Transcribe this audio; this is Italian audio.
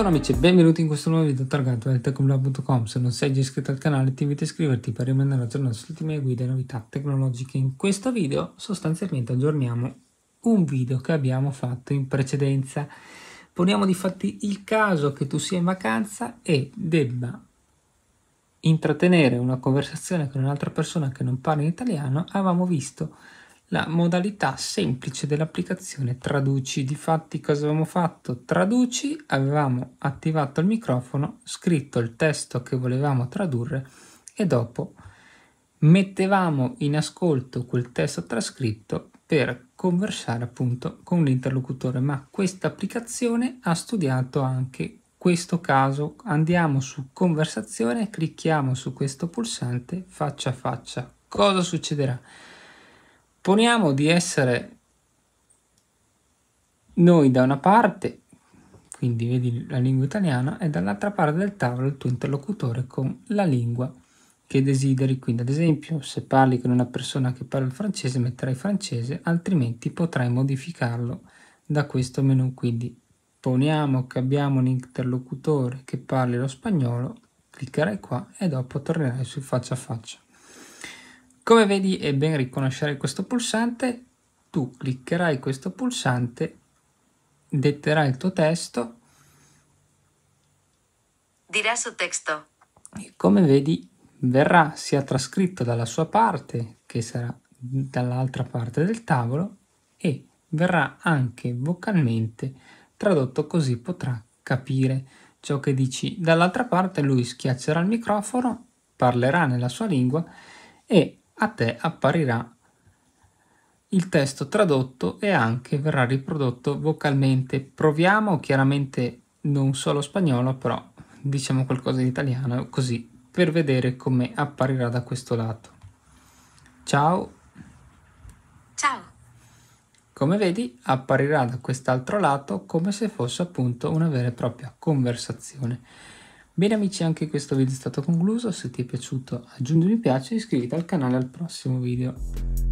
Buongiorno amici e benvenuti in questo nuovo video targato del tecnoblog.com. Se non sei già iscritto al canale ti invito a iscriverti per rimanere aggiornato sulle ultime guide e novità tecnologiche. In questo video sostanzialmente aggiorniamo un video che abbiamo fatto in precedenza. Poniamo di fatti il caso che tu sia in vacanza e debba intrattenere una conversazione con un'altra persona che non parla in italiano. Avevamo visto la modalità semplice dell'applicazione traduci. Difatti cosa avevamo fatto? Traduci, avevamo attivato il microfono, scritto il testo che volevamo tradurre e dopo mettevamo in ascolto quel testo trascritto per conversare appunto con l'interlocutore. Ma questa applicazione ha studiato anche questo caso. Andiamo su conversazione, clicchiamo su questo pulsante faccia a faccia. Cosa succederà? Supponiamo di essere noi da una parte, quindi vedi la lingua italiana, e dall'altra parte del tavolo il tuo interlocutore con la lingua che desideri. Quindi ad esempio se parli con una persona che parla il francese metterai francese, altrimenti potrai modificarlo da questo menu. Quindi poniamo che abbiamo un interlocutore che parli lo spagnolo, cliccherai qua e dopo tornerai su faccia a faccia. Come vedi è ben riconoscere questo pulsante, tu cliccherai questo pulsante, detterai il tuo testo. Dirà su testo. E come vedi verrà sia trascritto dalla sua parte, che sarà dall'altra parte del tavolo, e verrà anche vocalmente tradotto così potrà capire ciò che dici. Dall'altra parte lui schiaccerà il microfono, parlerà nella sua lingua e a te apparirà il testo tradotto e anche verrà riprodotto vocalmente. Proviamo, chiaramente non solo spagnolo, però diciamo qualcosa di italiano così per vedere come apparirà da questo lato. Ciao. Ciao. Come vedi apparirà da quest'altro lato come se fosse appunto una vera e propria conversazione. Bene amici anche questo video è stato concluso, se ti è piaciuto aggiungi un mi piace e iscriviti al canale al prossimo video.